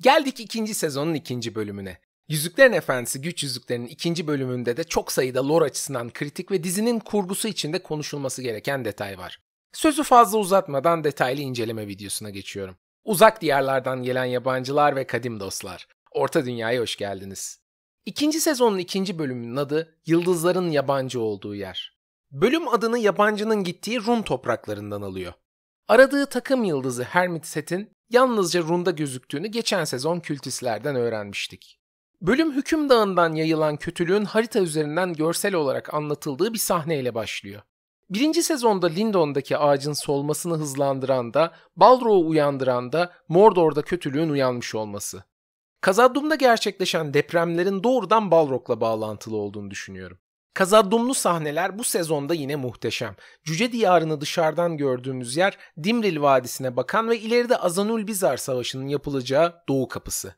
Geldik ikinci sezonun ikinci bölümüne. Yüzüklerin Efendisi Güç Yüzüklerinin ikinci bölümünde de çok sayıda lore açısından kritik ve dizinin kurgusu içinde konuşulması gereken detay var. Sözü fazla uzatmadan detaylı inceleme videosuna geçiyorum. Uzak diyarlardan gelen yabancılar ve kadim dostlar, Orta Dünya'ya hoş geldiniz. İkinci sezonun ikinci bölümünün adı Yıldızların Yabancı Olduğu Yer. Bölüm adını yabancının gittiği Rum topraklarından alıyor. Aradığı takım yıldızı Hermit Set'in yalnızca Run'da gözüktüğünü geçen sezon kültislerden öğrenmiştik. Bölüm Hüküm Dağı'ndan yayılan kötülüğün harita üzerinden görsel olarak anlatıldığı bir sahneyle başlıyor. Birinci sezonda Lindon'daki ağacın solmasını hızlandıran da, Balrog'u uyandıran da Mordor'da kötülüğün uyanmış olması. Kazadum'da gerçekleşen depremlerin doğrudan Balrog'la bağlantılı olduğunu düşünüyorum. Kazadumlu sahneler bu sezonda yine muhteşem. Cüce Diyarı'nı dışarıdan gördüğümüz yer Dimril Vadisi'ne bakan ve ileride Azanul Bizar Savaşı'nın yapılacağı Doğu Kapısı.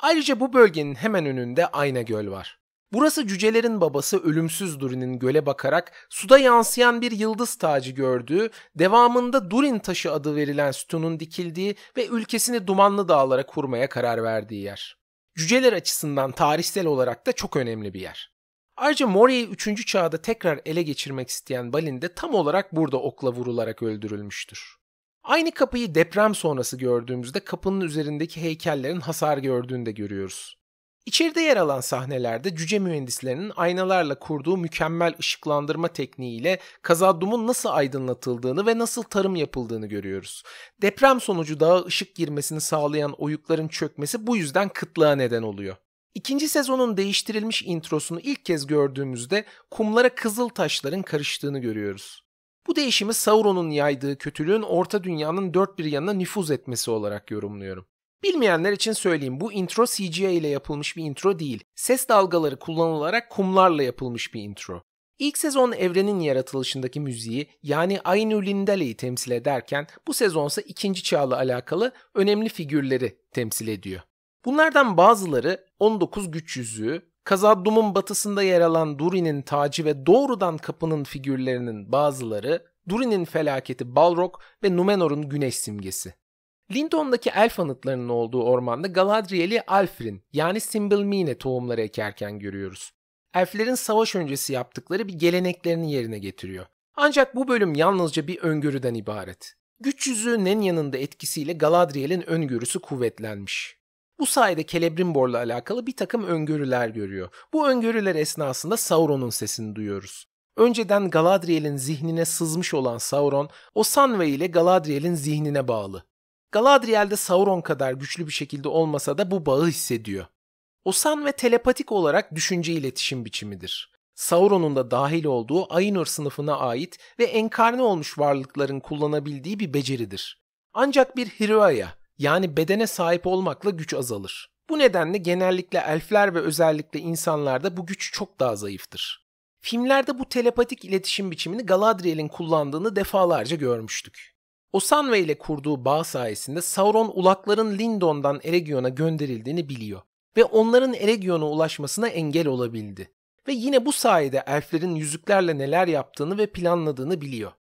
Ayrıca bu bölgenin hemen önünde Ayna Göl var. Burası cücelerin babası ölümsüz Durin'in göle bakarak suda yansıyan bir yıldız tacı gördüğü, devamında Durin taşı adı verilen sütunun dikildiği ve ülkesini dumanlı dağlara kurmaya karar verdiği yer. Cüceler açısından tarihsel olarak da çok önemli bir yer. Ayrıca Mori'yi 3. çağda tekrar ele geçirmek isteyen Balin de tam olarak burada okla vurularak öldürülmüştür. Aynı kapıyı deprem sonrası gördüğümüzde kapının üzerindeki heykellerin hasar gördüğünü de görüyoruz. İçeride yer alan sahnelerde cüce mühendislerinin aynalarla kurduğu mükemmel ışıklandırma tekniğiyle kazadumun nasıl aydınlatıldığını ve nasıl tarım yapıldığını görüyoruz. Deprem sonucu dağa ışık girmesini sağlayan oyukların çökmesi bu yüzden kıtlığa neden oluyor. İkinci sezonun değiştirilmiş introsunu ilk kez gördüğümüzde kumlara kızıl taşların karıştığını görüyoruz. Bu değişimi Sauron'un yaydığı kötülüğün Orta Dünya'nın dört bir yanına nüfuz etmesi olarak yorumluyorum. Bilmeyenler için söyleyeyim bu intro CGI ile yapılmış bir intro değil. Ses dalgaları kullanılarak kumlarla yapılmış bir intro. İlk sezon evrenin yaratılışındaki müziği yani Ainu Lindale'yi temsil ederken bu sezonsa ikinci çağla alakalı önemli figürleri temsil ediyor. Bunlardan bazıları 19 güç yüzüğü, Kazadum'un batısında yer alan Durin'in tacı ve doğrudan kapının figürlerinin bazıları, Durin'in felaketi Balrog ve Numenor'un güneş simgesi. Lindon'daki elf anıtlarının olduğu ormanda Galadriel'i Alfrin yani Simbelmine tohumları ekerken görüyoruz. Elflerin savaş öncesi yaptıkları bir geleneklerini yerine getiriyor. Ancak bu bölüm yalnızca bir öngörüden ibaret. Güç yüzüğü Nenya'nın da etkisiyle Galadriel'in öngörüsü kuvvetlenmiş. Bu sayede Celebrimbor'la alakalı bir takım öngörüler görüyor. Bu öngörüler esnasında Sauron'un sesini duyuyoruz. Önceden Galadriel'in zihnine sızmış olan Sauron, o Sanway ile Galadriel'in zihnine bağlı. Galadriel de Sauron kadar güçlü bir şekilde olmasa da bu bağı hissediyor. Osan ve telepatik olarak düşünce iletişim biçimidir. Sauron'un da dahil olduğu Ainur sınıfına ait ve enkarne olmuş varlıkların kullanabildiği bir beceridir. Ancak bir Hiruaya yani bedene sahip olmakla güç azalır. Bu nedenle genellikle elfler ve özellikle insanlarda bu güç çok daha zayıftır. Filmlerde bu telepatik iletişim biçimini Galadriel'in kullandığını defalarca görmüştük. Osanve ile kurduğu bağ sayesinde Sauron ulakların Lindon'dan Eregion'a gönderildiğini biliyor ve onların Eregion'a ulaşmasına engel olabildi. Ve yine bu sayede elflerin yüzüklerle neler yaptığını ve planladığını biliyor.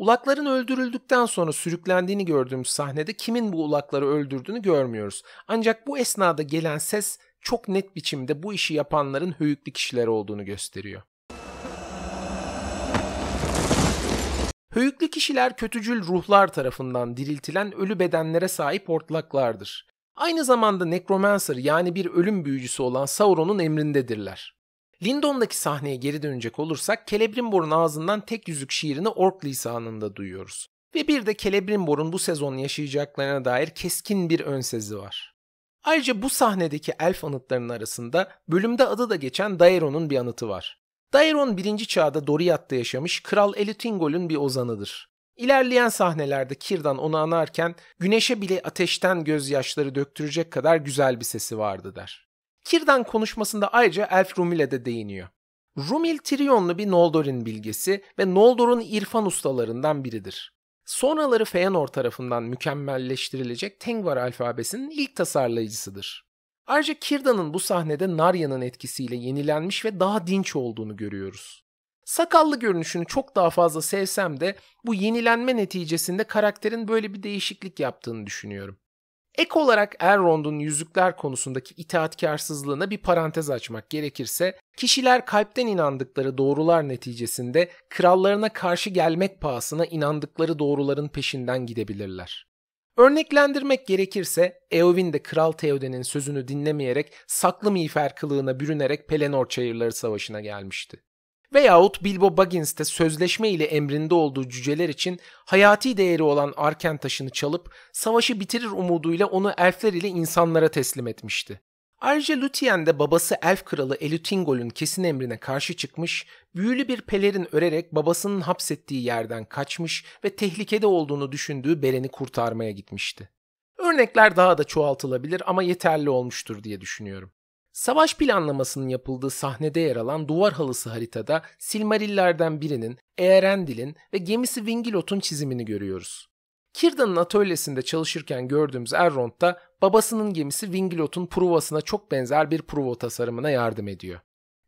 Ulakların öldürüldükten sonra sürüklendiğini gördüğümüz sahnede kimin bu ulakları öldürdüğünü görmüyoruz. Ancak bu esnada gelen ses çok net biçimde bu işi yapanların höyüklü kişiler olduğunu gösteriyor. Höyüklü kişiler kötücül ruhlar tarafından diriltilen ölü bedenlere sahip ortlaklardır. Aynı zamanda necromancer yani bir ölüm büyücüsü olan Sauron'un emrindedirler. Lindon'daki sahneye geri dönecek olursak Celebrimbor'un ağzından tek yüzük şiirini ork lisanında duyuyoruz. Ve bir de Celebrimbor'un bu sezon yaşayacaklarına dair keskin bir önsezi var. Ayrıca bu sahnedeki elf anıtlarının arasında bölümde adı da geçen Daeron'un bir anıtı var. Daeron 1. çağda Doriath'ta yaşamış Kral Elütingol'ün bir ozanıdır. İlerleyen sahnelerde Kirdan onu anarken güneşe bile ateşten gözyaşları döktürecek kadar güzel bir sesi vardı der. Kirdan konuşmasında ayrıca Elf Rumil'e de değiniyor. Rumil Trionlu bir Noldor'in bilgisi ve Noldor'un irfan ustalarından biridir. Sonraları Feanor tarafından mükemmelleştirilecek Tengvar alfabesinin ilk tasarlayıcısıdır. Ayrıca Kirda'nın bu sahnede Narya'nın etkisiyle yenilenmiş ve daha dinç olduğunu görüyoruz. Sakallı görünüşünü çok daha fazla sevsem de bu yenilenme neticesinde karakterin böyle bir değişiklik yaptığını düşünüyorum. Ek olarak Elrond'un yüzükler konusundaki itaatkarsızlığına bir parantez açmak gerekirse, kişiler kalpten inandıkları doğrular neticesinde krallarına karşı gelmek pahasına inandıkları doğruların peşinden gidebilirler. Örneklendirmek gerekirse Eowyn de Kral Theoden'in sözünü dinlemeyerek saklı miğfer kılığına bürünerek Pelennor Çayırları Savaşı'na gelmişti. Veyahut Bilbo Baggins'te sözleşme ile emrinde olduğu cüceler için hayati değeri olan Arken taşını çalıp savaşı bitirir umuduyla onu elfler ile insanlara teslim etmişti. Ayrıca Lúthien de babası elf kralı Elutingol'un kesin emrine karşı çıkmış, büyülü bir pelerin örerek babasının hapsettiği yerden kaçmış ve tehlikede olduğunu düşündüğü Beren'i kurtarmaya gitmişti. Örnekler daha da çoğaltılabilir ama yeterli olmuştur diye düşünüyorum. Savaş planlamasının yapıldığı sahnede yer alan duvar halısı haritada Silmarillerden birinin, Eärendil'in ve gemisi Vingilot'un çizimini görüyoruz. Kirda'nın atölyesinde çalışırken gördüğümüz Elrond'da babasının gemisi Vingilot'un provasına çok benzer bir Pruva tasarımına yardım ediyor.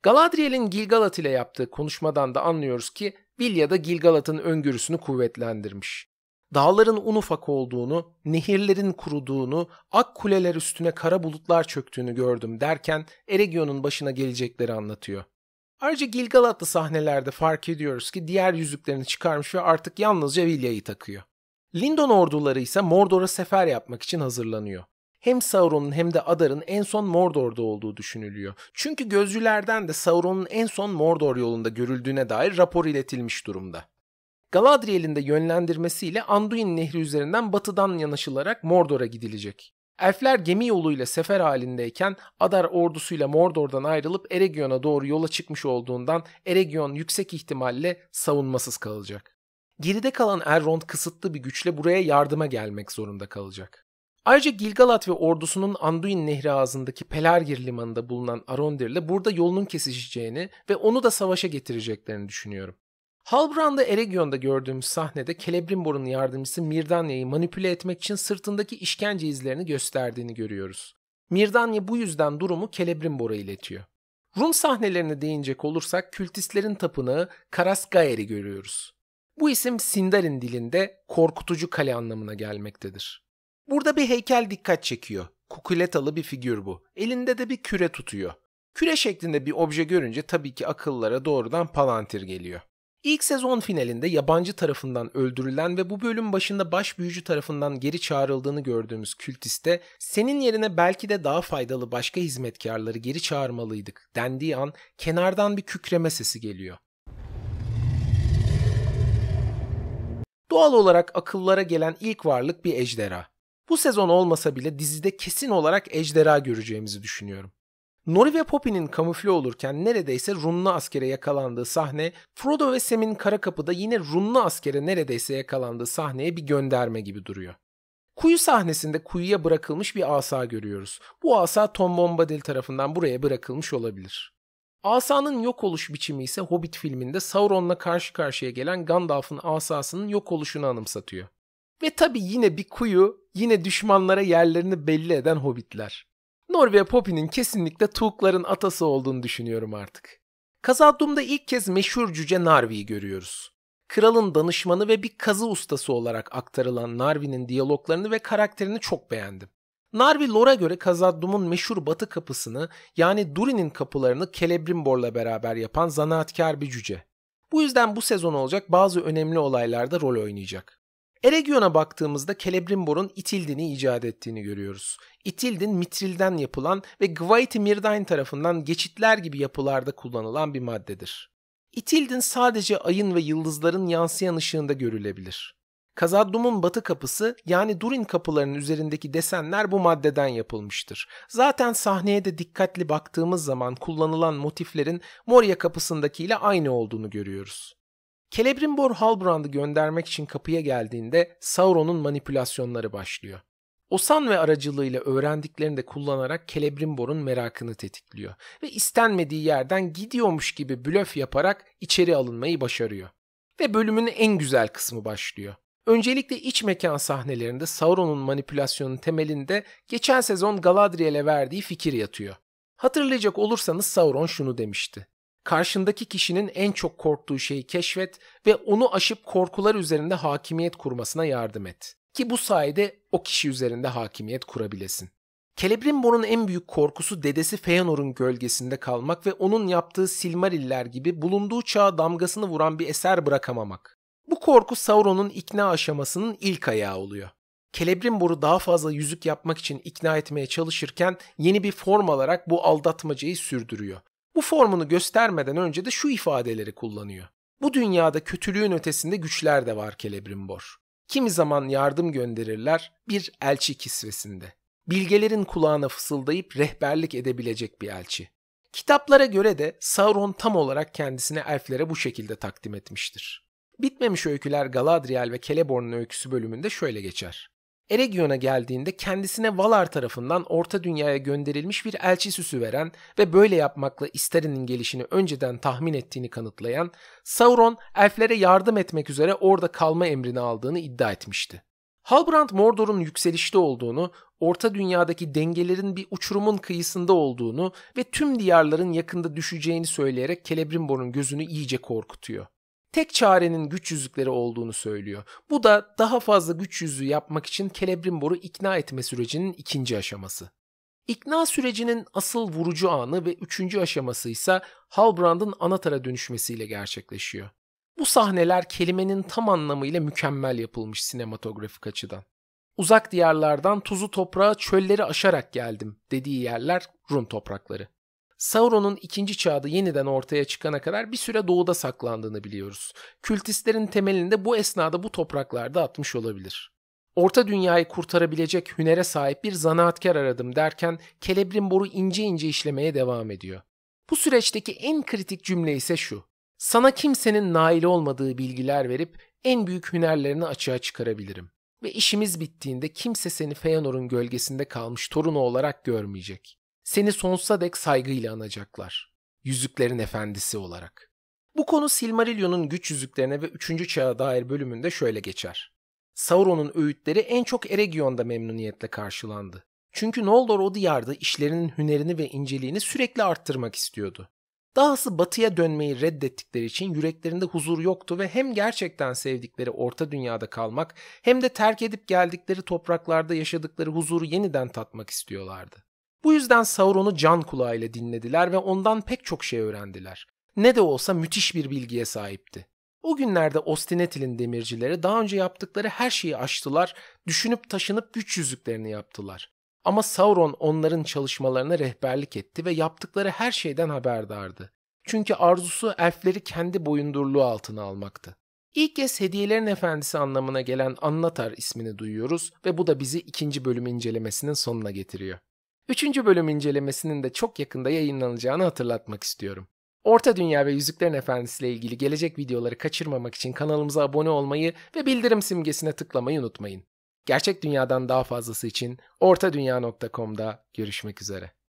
Galadriel'in Gilgalat ile yaptığı konuşmadan da anlıyoruz ki Vilya da Gilgalat'ın öngörüsünü kuvvetlendirmiş dağların un ufak olduğunu, nehirlerin kuruduğunu, ak kuleler üstüne kara bulutlar çöktüğünü gördüm derken Eregion'un başına gelecekleri anlatıyor. Ayrıca Gilgalatlı sahnelerde fark ediyoruz ki diğer yüzüklerini çıkarmış ve artık yalnızca Vilya'yı takıyor. Lindon orduları ise Mordor'a sefer yapmak için hazırlanıyor. Hem Sauron'un hem de Adar'ın en son Mordor'da olduğu düşünülüyor. Çünkü gözcülerden de Sauron'un en son Mordor yolunda görüldüğüne dair rapor iletilmiş durumda. Galadriel'in de yönlendirmesiyle Anduin Nehri üzerinden batıdan yanaşılarak Mordor'a gidilecek. Elfler gemi yoluyla sefer halindeyken Adar ordusuyla Mordor'dan ayrılıp Eregion'a doğru yola çıkmış olduğundan Eregion yüksek ihtimalle savunmasız kalacak. Geride kalan Elrond kısıtlı bir güçle buraya yardıma gelmek zorunda kalacak. Ayrıca Gilgalat ve ordusunun Anduin Nehri ağzındaki Pelargir limanında bulunan Arondir'le burada yolunun kesişeceğini ve onu da savaşa getireceklerini düşünüyorum. Halbrand'ı Eregion'da gördüğümüz sahnede Celebrimbor'un yardımcısı Mirdanya'yı manipüle etmek için sırtındaki işkence izlerini gösterdiğini görüyoruz. Mirdanya bu yüzden durumu Celebrimbor'a iletiyor. Rum sahnelerine değinecek olursak kültistlerin tapınağı Karaskaer'i görüyoruz. Bu isim Sindarin dilinde korkutucu kale anlamına gelmektedir. Burada bir heykel dikkat çekiyor. Kukuletalı bir figür bu. Elinde de bir küre tutuyor. Küre şeklinde bir obje görünce tabii ki akıllara doğrudan Palantir geliyor. İlk sezon finalinde yabancı tarafından öldürülen ve bu bölüm başında baş büyücü tarafından geri çağrıldığını gördüğümüz kültiste senin yerine belki de daha faydalı başka hizmetkarları geri çağırmalıydık dendiği an kenardan bir kükreme sesi geliyor. Doğal olarak akıllara gelen ilk varlık bir ejderha. Bu sezon olmasa bile dizide kesin olarak ejderha göreceğimizi düşünüyorum. Nori ve Poppy'nin kamufle olurken neredeyse Rumlu askere yakalandığı sahne, Frodo ve Sam'in kara kapıda yine Rumlu askere neredeyse yakalandığı sahneye bir gönderme gibi duruyor. Kuyu sahnesinde kuyuya bırakılmış bir asa görüyoruz. Bu asa Tom Bombadil tarafından buraya bırakılmış olabilir. Asanın yok oluş biçimi ise Hobbit filminde Sauron'la karşı karşıya gelen Gandalf'ın asasının yok oluşunu anımsatıyor. Ve tabi yine bir kuyu, yine düşmanlara yerlerini belli eden hobbitler. Norvia Poppy'nin kesinlikle Tuğukların atası olduğunu düşünüyorum artık. Kazadum'da ilk kez meşhur cüce Narvi'yi görüyoruz. Kralın danışmanı ve bir kazı ustası olarak aktarılan Narvi'nin diyaloglarını ve karakterini çok beğendim. Narvi Lora göre Kazadum'un meşhur batı kapısını yani Durin'in kapılarını Celebrimbor'la beraber yapan zanaatkar bir cüce. Bu yüzden bu sezon olacak bazı önemli olaylarda rol oynayacak. Eregion'a baktığımızda Celebrimbor'un itildini icat ettiğini görüyoruz. Itildin mitrilden yapılan ve Mirdain tarafından geçitler gibi yapılarda kullanılan bir maddedir. Itildin sadece ayın ve yıldızların yansıyan ışığında görülebilir. Kazaddum'un batı kapısı yani Durin kapılarının üzerindeki desenler bu maddeden yapılmıştır. Zaten sahneye de dikkatli baktığımız zaman kullanılan motiflerin Moria kapısındakiyle aynı olduğunu görüyoruz. Celebrimbor Halbrand'ı göndermek için kapıya geldiğinde Sauron'un manipülasyonları başlıyor. Osan ve aracılığıyla öğrendiklerini de kullanarak Celebrimbor'un merakını tetikliyor ve istenmediği yerden gidiyormuş gibi blöf yaparak içeri alınmayı başarıyor. Ve bölümün en güzel kısmı başlıyor. Öncelikle iç mekan sahnelerinde Sauron'un manipülasyonun temelinde geçen sezon Galadriel'e verdiği fikir yatıyor. Hatırlayacak olursanız Sauron şunu demişti karşındaki kişinin en çok korktuğu şeyi keşfet ve onu aşıp korkular üzerinde hakimiyet kurmasına yardım et. Ki bu sayede o kişi üzerinde hakimiyet kurabilesin. Celebrimbor'un en büyük korkusu dedesi Feanor'un gölgesinde kalmak ve onun yaptığı Silmariller gibi bulunduğu çağa damgasını vuran bir eser bırakamamak. Bu korku Sauron'un ikna aşamasının ilk ayağı oluyor. Celebrimbor'u daha fazla yüzük yapmak için ikna etmeye çalışırken yeni bir form alarak bu aldatmacayı sürdürüyor bu formunu göstermeden önce de şu ifadeleri kullanıyor. Bu dünyada kötülüğün ötesinde güçler de var Celebrimbor. Kimi zaman yardım gönderirler bir elçi kisvesinde. Bilgelerin kulağına fısıldayıp rehberlik edebilecek bir elçi. Kitaplara göre de Sauron tam olarak kendisini elflere bu şekilde takdim etmiştir. Bitmemiş öyküler Galadriel ve Celeborn'un öyküsü bölümünde şöyle geçer. Eregion'a geldiğinde kendisine Valar tarafından Orta Dünya'ya gönderilmiş bir elçi süsü veren ve böyle yapmakla Isterin'in gelişini önceden tahmin ettiğini kanıtlayan Sauron elflere yardım etmek üzere orada kalma emrini aldığını iddia etmişti. Halbrand Mordor'un yükselişte olduğunu, Orta Dünya'daki dengelerin bir uçurumun kıyısında olduğunu ve tüm diyarların yakında düşeceğini söyleyerek Celebrimbor'un gözünü iyice korkutuyor tek çarenin güç yüzükleri olduğunu söylüyor. Bu da daha fazla güç yüzüğü yapmak için Kelebrimboru ikna etme sürecinin ikinci aşaması. İkna sürecinin asıl vurucu anı ve üçüncü aşaması ise Halbrand'ın Anatar'a dönüşmesiyle gerçekleşiyor. Bu sahneler kelimenin tam anlamıyla mükemmel yapılmış sinematografik açıdan. Uzak diyarlardan tuzu toprağa çölleri aşarak geldim dediği yerler Run toprakları. Sauron'un ikinci çağda yeniden ortaya çıkana kadar bir süre doğuda saklandığını biliyoruz. Kültistlerin temelinde bu esnada bu topraklarda atmış olabilir. Orta dünyayı kurtarabilecek hünere sahip bir zanaatkar aradım derken kelebrin boru ince ince işlemeye devam ediyor. Bu süreçteki en kritik cümle ise şu. Sana kimsenin nail olmadığı bilgiler verip en büyük hünerlerini açığa çıkarabilirim. Ve işimiz bittiğinde kimse seni Feanor'un gölgesinde kalmış torunu olarak görmeyecek. Seni sonsuza dek saygıyla anacaklar. Yüzüklerin efendisi olarak. Bu konu Silmarillion'un güç yüzüklerine ve 3. çağa dair bölümünde şöyle geçer. Sauron'un öğütleri en çok Eregion'da memnuniyetle karşılandı. Çünkü Noldor o diyarda işlerinin hünerini ve inceliğini sürekli arttırmak istiyordu. Dahası batıya dönmeyi reddettikleri için yüreklerinde huzur yoktu ve hem gerçekten sevdikleri orta dünyada kalmak hem de terk edip geldikleri topraklarda yaşadıkları huzuru yeniden tatmak istiyorlardı. Bu yüzden Sauron'u can kulağıyla dinlediler ve ondan pek çok şey öğrendiler. Ne de olsa müthiş bir bilgiye sahipti. O günlerde Ostinetil'in demircileri daha önce yaptıkları her şeyi aştılar, düşünüp taşınıp güç yüzüklerini yaptılar. Ama Sauron onların çalışmalarına rehberlik etti ve yaptıkları her şeyden haberdardı. Çünkü arzusu elfleri kendi boyundurluğu altına almaktı. İlk kez Hediyelerin Efendisi anlamına gelen Anlatar ismini duyuyoruz ve bu da bizi ikinci bölüm incelemesinin sonuna getiriyor. 3. bölüm incelemesinin de çok yakında yayınlanacağını hatırlatmak istiyorum. Orta Dünya ve Yüzüklerin Efendisi ile ilgili gelecek videoları kaçırmamak için kanalımıza abone olmayı ve bildirim simgesine tıklamayı unutmayın. Gerçek dünyadan daha fazlası için ortadünya.com'da görüşmek üzere.